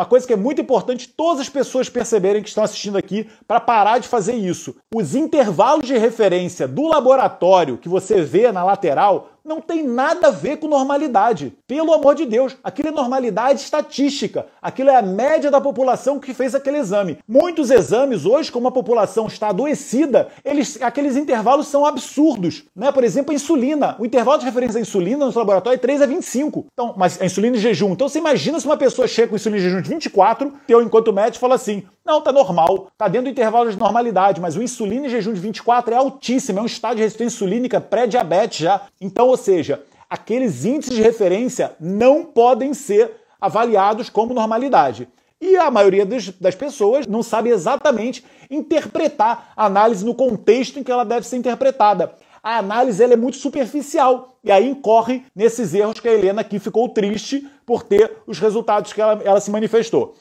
Uma coisa que é muito importante todas as pessoas perceberem que estão assistindo aqui para parar de fazer isso. Os intervalos de referência do laboratório que você vê na lateral não tem nada a ver com normalidade. Pelo amor de Deus, aquilo é normalidade estatística, aquilo é a média da população que fez aquele exame. Muitos exames hoje, como a população está adoecida, eles, aqueles intervalos são absurdos. Né? Por exemplo, a insulina. O intervalo de referência à insulina no laboratório é 3 a 25. Então, mas a insulina em jejum. Então você imagina se uma pessoa chega com insulina em jejum de 24, teu enquanto médico fala assim: não, tá normal. Tá dentro do intervalo de normalidade, mas o insulina em jejum de 24 é altíssimo, é um estado de resistência insulínica pré-diabetes já. Então, ou seja, aqueles índices de referência não podem ser avaliados como normalidade. E a maioria das pessoas não sabe exatamente interpretar a análise no contexto em que ela deve ser interpretada. A análise ela é muito superficial e aí incorre nesses erros que a Helena aqui ficou triste por ter os resultados que ela, ela se manifestou.